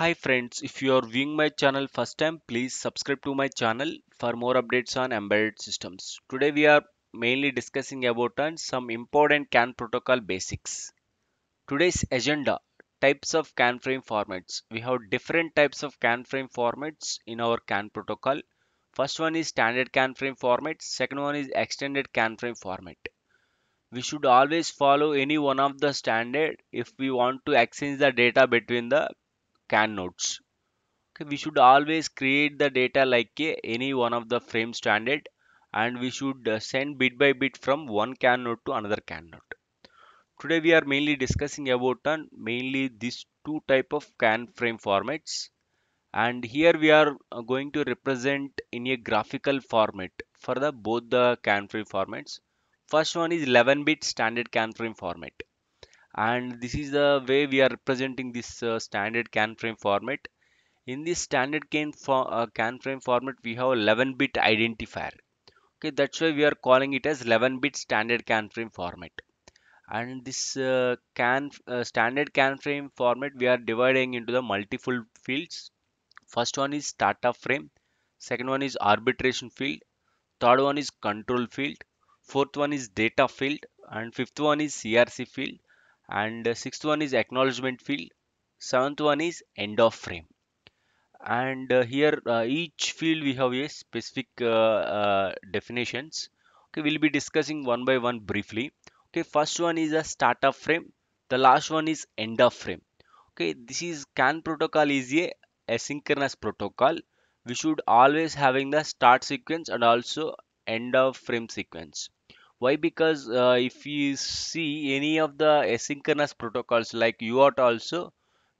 hi friends if you are viewing my channel first time please subscribe to my channel for more updates on embedded systems today we are mainly discussing about some important can protocol basics today's agenda types of can frame formats we have different types of can frame formats in our can protocol first one is standard can frame format second one is extended can frame format we should always follow any one of the standard if we want to exchange the data between the scan nodes okay we should always create the data like eh, any one of the frame standard and we should uh, send bit by bit from one can node to another can node today we are mainly discussing about uh, mainly these two type of can frame formats and here we are uh, going to represent in a graphical format for the both the can frame formats first one is 11 bit standard can frame format and this is the way we are representing this uh, standard can frame format in this standard can, for, uh, can frame format we have 11 bit identifier okay that's why we are calling it as 11 bit standard can frame format and this uh, can uh, standard can frame format we are dividing into the multiple fields first one is startup frame second one is arbitration field third one is control field fourth one is data field and fifth one is crc field and sixth one is acknowledgement field seventh one is end of frame and uh, here uh, each field we have a specific uh, uh, definitions okay we'll be discussing one by one briefly okay first one is a start of frame the last one is end of frame okay this is can protocol is a asynchronous protocol we should always having the start sequence and also end of frame sequence why because uh, if you see any of the asynchronous protocols like uart also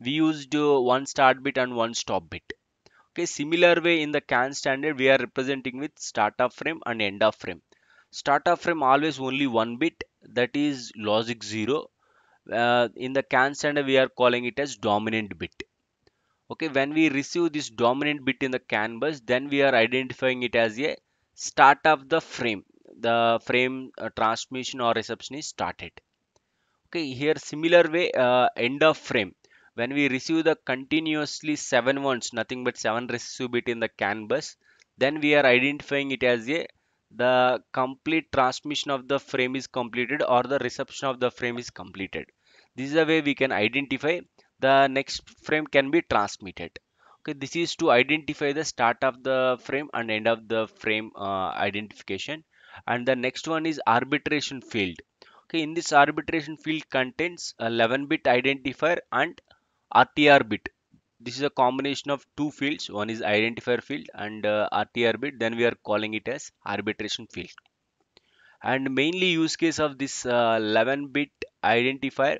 we used uh, one start bit and one stop bit okay similar way in the can standard we are representing with start of frame and end of frame start of frame always only one bit that is logic 0 uh, in the can standard we are calling it as dominant bit okay when we receive this dominant bit in the CAN bus, then we are identifying it as a start of the frame the frame uh, transmission or reception is started okay here similar way uh, end of frame when we receive the continuously seven ones nothing but seven receive bit in the canvas then we are identifying it as a the complete transmission of the frame is completed or the reception of the frame is completed this is the way we can identify the next frame can be transmitted okay this is to identify the start of the frame and end of the frame uh, identification and the next one is arbitration field okay in this arbitration field contains 11 bit identifier and rtr bit this is a combination of two fields one is identifier field and uh, rtr bit then we are calling it as arbitration field and mainly use case of this uh, 11 bit identifier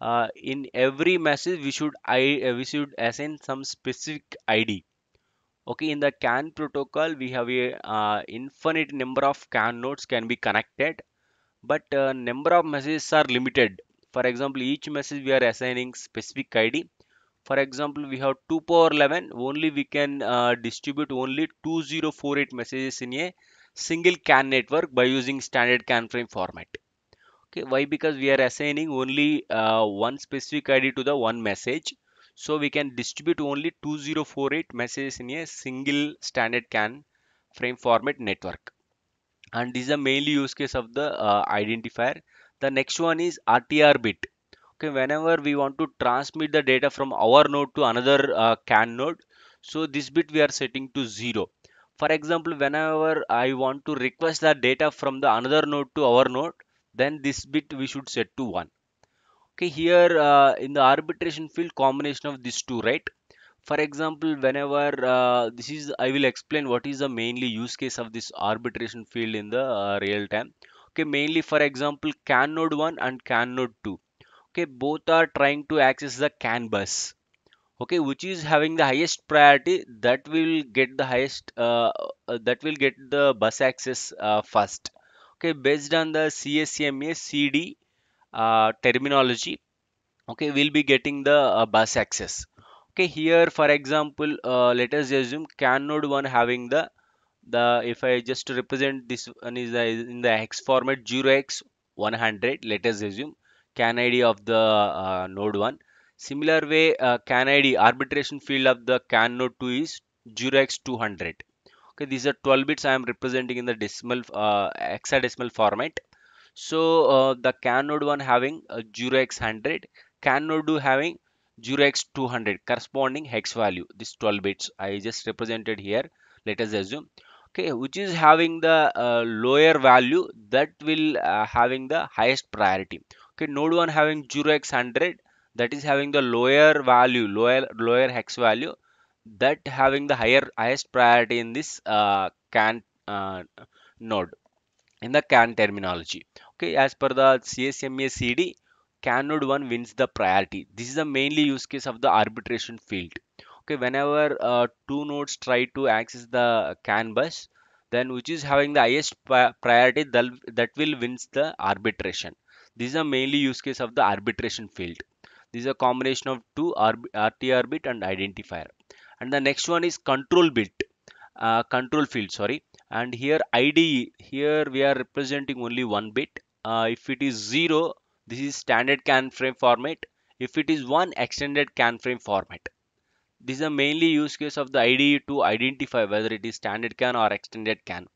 uh, in every message we should I, we should assign some specific id okay in the can protocol we have a uh, infinite number of can nodes can be connected but uh, number of messages are limited for example each message we are assigning specific id for example we have 2 power 11 only we can uh, distribute only 2048 messages in a single can network by using standard can frame format okay why because we are assigning only uh, one specific id to the one message so we can distribute only 2048 messages in a single standard can frame format network and this is the mainly use case of the uh, identifier the next one is rtr bit okay whenever we want to transmit the data from our node to another uh, can node so this bit we are setting to 0 for example whenever i want to request the data from the another node to our node then this bit we should set to 1 okay here uh, in the arbitration field combination of these two right for example whenever uh, this is i will explain what is the mainly use case of this arbitration field in the uh, real time okay mainly for example can node 1 and can node 2 okay both are trying to access the can bus okay which is having the highest priority that will get the highest uh, uh that will get the bus access uh, first okay based on the csma cd uh, terminology okay we'll be getting the uh, bus access okay here for example uh, let us assume can node 1 having the the if i just represent this one is the, in the x format 0x 100 let us assume can id of the uh, node 1 similar way uh, can id arbitration field of the can node 2 is 0x 200 okay these are 12 bits i am representing in the decimal uh, hexadecimal format so uh, the Canode one having a Jurex 100, Canode 2 having Jurex 200 corresponding hex value. This 12 bits I just represented here. Let us assume okay which is having the uh, lower value that will uh, having the highest priority okay node 1 having jurex 100 that is having the lower value lower lower hex value that having the higher highest priority in this uh, can uh, node in the CAN terminology. Okay, as per the CSMA CD, CAN node 1 wins the priority. This is the mainly use case of the arbitration field. Okay, whenever uh, two nodes try to access the CAN bus, then which is having the highest priority that will wins the arbitration. This is the mainly use case of the arbitration field. This is a combination of two RTR bit and identifier. And the next one is control bit, uh, control field, sorry and here ID here we are representing only one bit uh, if it is 0 this is standard can frame format if it is 1 extended can frame format this is a mainly use case of the ID to identify whether it is standard can or extended can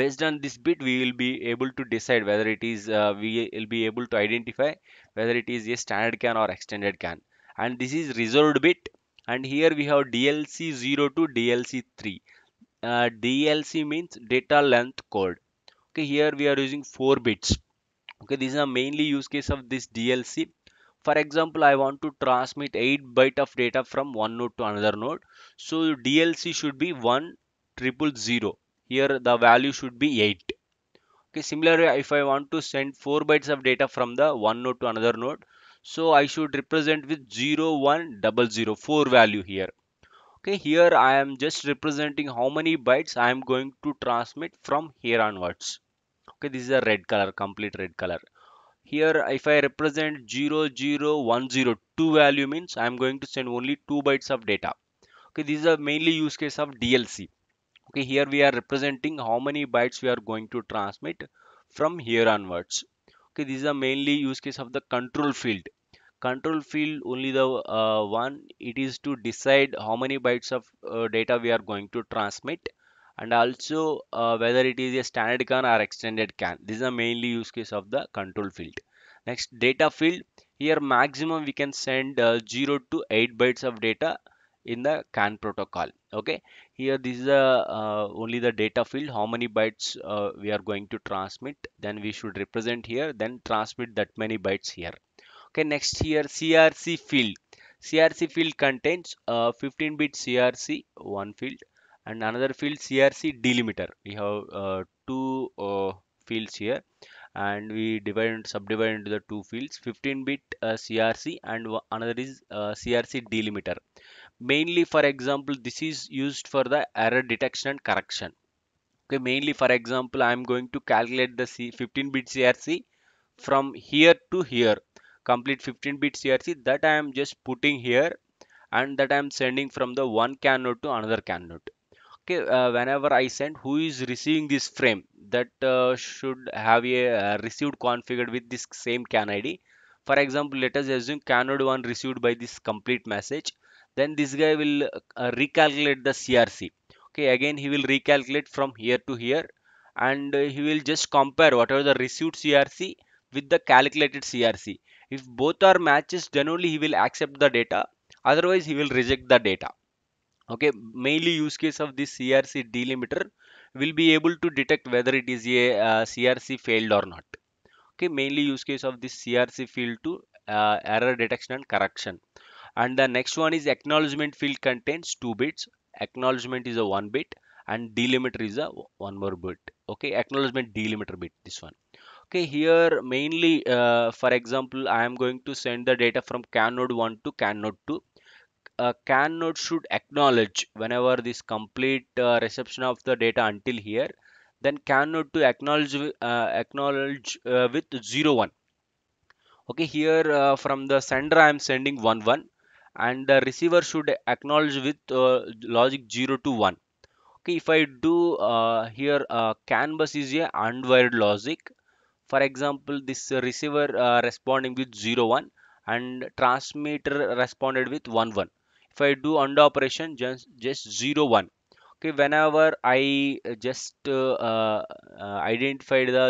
based on this bit we will be able to decide whether it is uh, we will be able to identify whether it is a standard can or extended can and this is reserved bit and here we have DLC 0 to DLC 3 uh, DLC means data length code okay here we are using 4 bits okay this is mainly use case of this DLC for example I want to transmit 8 byte of data from one node to another node so DLC should be 1 triple zero here the value should be 8 okay similarly if I want to send 4 bytes of data from the one node to another node so I should represent with zero one double zero four value here okay here i am just representing how many bytes i am going to transmit from here onwards okay this is a red color complete red color here if i represent 0 0 1 0 2 value means i am going to send only 2 bytes of data okay this is a mainly use case of dlc okay here we are representing how many bytes we are going to transmit from here onwards okay this is a mainly use case of the control field control field only the uh, one it is to decide how many bytes of uh, data we are going to transmit and also uh, whether it is a standard can or extended can this is the mainly use case of the control field next data field here maximum we can send uh, 0 to 8 bytes of data in the CAN protocol okay here this is the uh, only the data field how many bytes uh, we are going to transmit then we should represent here then transmit that many bytes here okay next here crc field crc field contains uh, 15 bit crc one field and another field crc delimiter we have uh, two uh, fields here and we divide and subdivide into the two fields 15 bit uh, crc and another is uh, crc delimiter mainly for example this is used for the error detection and correction okay mainly for example i am going to calculate the C 15 bit crc from here to here complete 15 bit crc that i am just putting here and that i am sending from the one can node to another can node okay uh, whenever i send who is receiving this frame that uh, should have a uh, received configured with this same can id for example let us assume can node 1 received by this complete message then this guy will uh, recalculate the crc okay again he will recalculate from here to here and uh, he will just compare whatever the received crc with the calculated crc if both are matches generally he will accept the data otherwise he will reject the data okay mainly use case of this crc delimiter will be able to detect whether it is a uh, crc failed or not okay mainly use case of this crc field to uh, error detection and correction and the next one is acknowledgement field contains two bits acknowledgement is a one bit and delimiter is a one more bit okay acknowledgement delimiter bit this one okay here mainly uh, for example i am going to send the data from can node 1 to can node 2 uh, can node should acknowledge whenever this complete uh, reception of the data until here then can node to acknowledge uh, acknowledge uh, with 0 1 okay here uh, from the sender i am sending 1 1 and the receiver should acknowledge with uh, logic 0 to 1 okay if i do uh, here uh, bus is a unwired logic for example this receiver uh, responding with 1 and transmitter responded with 1 1 if i do undo operation just just 1 okay whenever i just uh, uh, identified the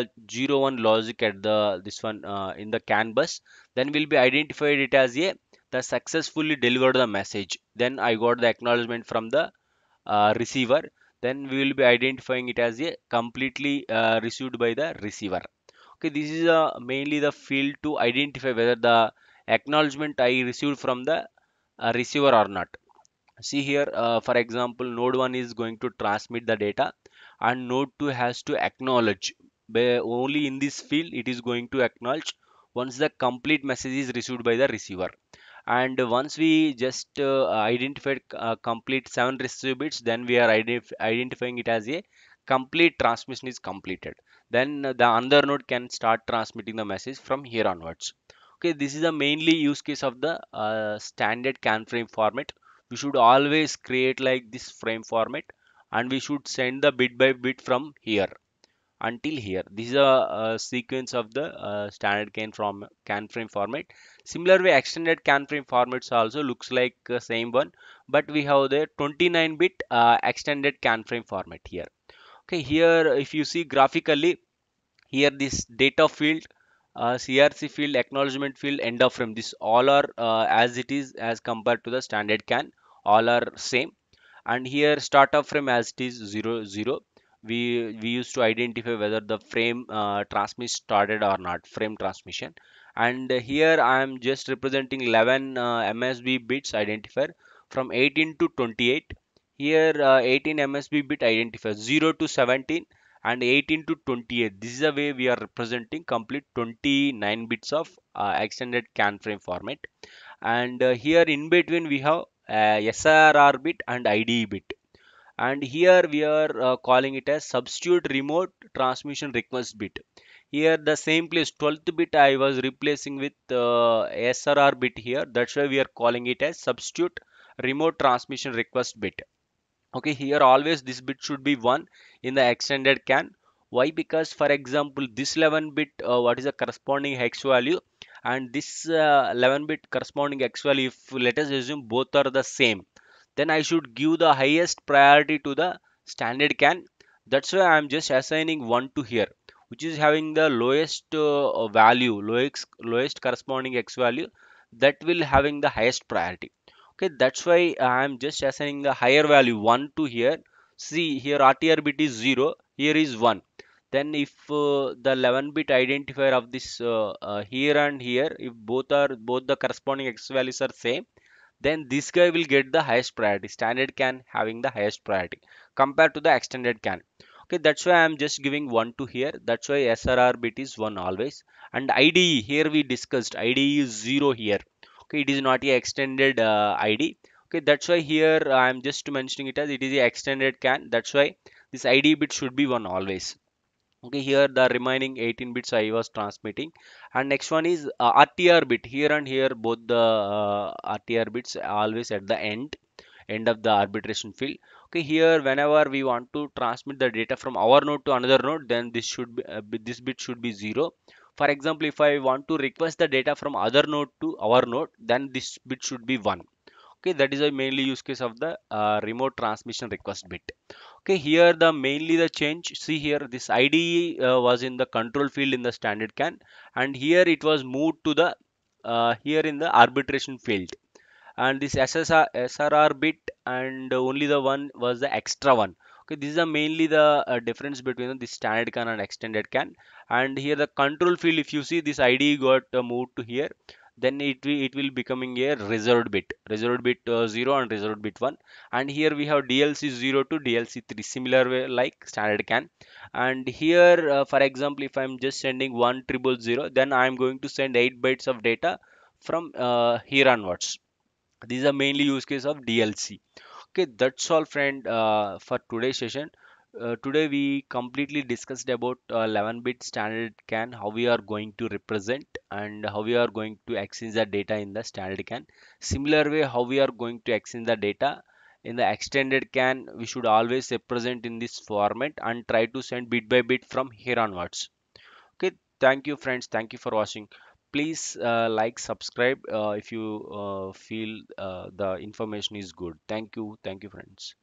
1 logic at the this one uh, in the can bus then will be identified it as a the successfully delivered the message then i got the acknowledgement from the uh, receiver then we will be identifying it as a completely uh, received by the receiver okay this is uh, mainly the field to identify whether the acknowledgement i received from the uh, receiver or not see here uh, for example node 1 is going to transmit the data and node 2 has to acknowledge only in this field it is going to acknowledge once the complete message is received by the receiver and once we just uh, identified uh, complete 7 receive bits then we are identif identifying it as a complete transmission is completed then the another node can start transmitting the message from here onwards okay this is the mainly use case of the uh, standard can frame format we should always create like this frame format and we should send the bit by bit from here until here this is a, a sequence of the uh, standard can from can frame format similar way extended can frame formats also looks like uh, same one but we have the 29 bit uh, extended can frame format here okay here if you see graphically here this data field uh, crc field acknowledgement field end of frame this all are uh, as it is as compared to the standard can all are same and here start of frame as it is 0 0 we we used to identify whether the frame uh, transmit started or not frame transmission and here i am just representing 11 uh, msb bits identifier from 18 to 28 here uh, 18 msb bit identifier 0 to 17 and 18 to 28 this is the way we are representing complete 29 bits of uh, extended can frame format and uh, here in between we have uh, srr bit and ide bit and here we are uh, calling it as substitute remote transmission request bit here the same place 12th bit i was replacing with uh, srr bit here that's why we are calling it as substitute remote transmission request bit okay here always this bit should be 1 in the extended can why because for example this 11 bit uh, what is the corresponding hex value and this uh, 11 bit corresponding x value if let us assume both are the same then I should give the highest priority to the standard can that's why I'm just assigning 1 to here which is having the lowest uh, value lowest, lowest corresponding x value that will having the highest priority okay that's why i'm just assigning the higher value 1 to here see here bit is 0 here is 1 then if uh, the 11 bit identifier of this uh, uh, here and here if both are both the corresponding x values are same then this guy will get the highest priority standard can having the highest priority compared to the extended can okay that's why i'm just giving 1 to here that's why srr bit is 1 always and ide here we discussed ide is 0 here okay it is not a extended uh, id okay that's why here i am just mentioning it as it is a extended can that's why this id bit should be one always okay here the remaining 18 bits i was transmitting and next one is uh, rtr bit here and here both the uh, rtr bits always at the end end of the arbitration field okay here whenever we want to transmit the data from our node to another node then this should be uh, this bit should be zero for example, if I want to request the data from other node to our node, then this bit should be 1. Okay, that is a mainly use case of the uh, remote transmission request bit. Okay, here the mainly the change, see here this IDE uh, was in the control field in the standard CAN and here it was moved to the uh, here in the arbitration field and this SSR, SRR bit and only the one was the extra one okay these are mainly the uh, difference between uh, the standard can and extended can and here the control field if you see this id got uh, moved to here then it will it will becoming a reserved bit reserved bit uh, 0 and reserved bit 1 and here we have dlc 0 to dlc 3 similar way like standard can and here uh, for example if i'm just sending one triple zero, then i'm going to send 8 bytes of data from uh, here onwards these are mainly use case of dlc okay that's all friend uh, for today's session uh, today we completely discussed about uh, 11 bit standard can how we are going to represent and how we are going to exchange the data in the standard can similar way how we are going to exchange the data in the extended can we should always represent in this format and try to send bit by bit from here onwards okay thank you friends thank you for watching please uh, like subscribe uh, if you uh, feel uh, the information is good thank you thank you friends